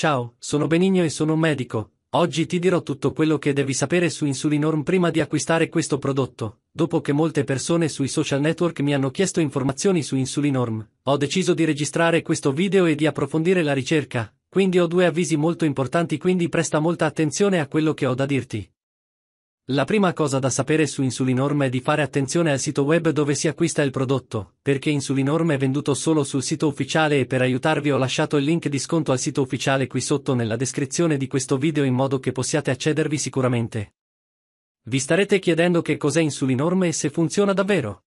Ciao, sono Benigno e sono un medico. Oggi ti dirò tutto quello che devi sapere su Insulinorm prima di acquistare questo prodotto. Dopo che molte persone sui social network mi hanno chiesto informazioni su Insulinorm, ho deciso di registrare questo video e di approfondire la ricerca, quindi ho due avvisi molto importanti quindi presta molta attenzione a quello che ho da dirti. La prima cosa da sapere su Insulinorm è di fare attenzione al sito web dove si acquista il prodotto, perché Insulinorm è venduto solo sul sito ufficiale e per aiutarvi ho lasciato il link di sconto al sito ufficiale qui sotto nella descrizione di questo video in modo che possiate accedervi sicuramente. Vi starete chiedendo che cos'è Insulinorm e se funziona davvero?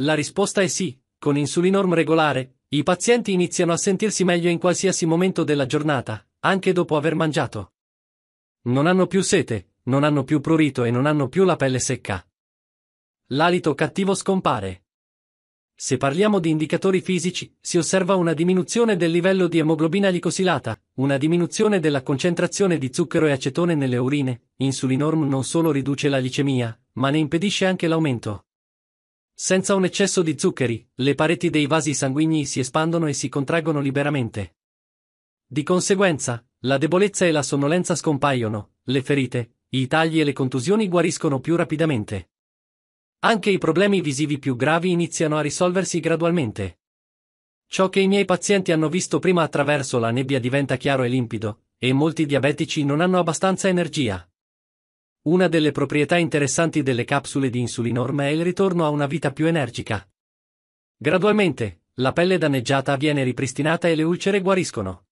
La risposta è sì, con Insulinorm regolare, i pazienti iniziano a sentirsi meglio in qualsiasi momento della giornata, anche dopo aver mangiato. Non hanno più sete, non hanno più prurito e non hanno più la pelle secca. L'alito cattivo scompare. Se parliamo di indicatori fisici, si osserva una diminuzione del livello di emoglobina glicosilata, una diminuzione della concentrazione di zucchero e acetone nelle urine, insulinorm non solo riduce la glicemia, ma ne impedisce anche l'aumento. Senza un eccesso di zuccheri, le pareti dei vasi sanguigni si espandono e si contraggono liberamente. Di conseguenza, la debolezza e la sonnolenza scompaiono, le ferite, i tagli e le contusioni guariscono più rapidamente. Anche i problemi visivi più gravi iniziano a risolversi gradualmente. Ciò che i miei pazienti hanno visto prima attraverso la nebbia diventa chiaro e limpido, e molti diabetici non hanno abbastanza energia. Una delle proprietà interessanti delle capsule di insulinorm è il ritorno a una vita più energica. Gradualmente, la pelle danneggiata viene ripristinata e le ulcere guariscono.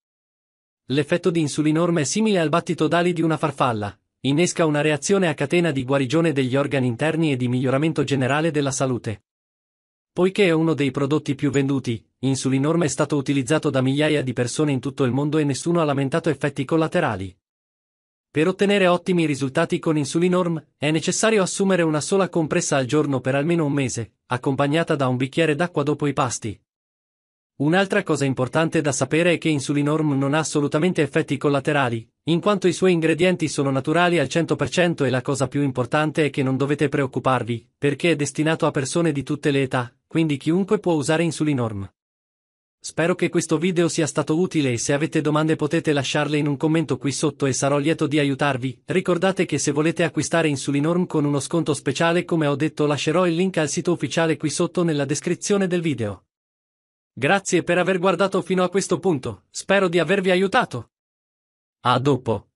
L'effetto di insulinorm è simile al battito d'ali di una farfalla, Innesca una reazione a catena di guarigione degli organi interni e di miglioramento generale della salute. Poiché è uno dei prodotti più venduti, Insulinorm è stato utilizzato da migliaia di persone in tutto il mondo e nessuno ha lamentato effetti collaterali. Per ottenere ottimi risultati con Insulinorm, è necessario assumere una sola compressa al giorno per almeno un mese, accompagnata da un bicchiere d'acqua dopo i pasti, Un'altra cosa importante da sapere è che Insulinorm non ha assolutamente effetti collaterali, in quanto i suoi ingredienti sono naturali al 100% e la cosa più importante è che non dovete preoccuparvi, perché è destinato a persone di tutte le età, quindi chiunque può usare Insulinorm. Spero che questo video sia stato utile e se avete domande potete lasciarle in un commento qui sotto e sarò lieto di aiutarvi. Ricordate che se volete acquistare Insulinorm con uno sconto speciale come ho detto lascerò il link al sito ufficiale qui sotto nella descrizione del video. Grazie per aver guardato fino a questo punto, spero di avervi aiutato. A dopo.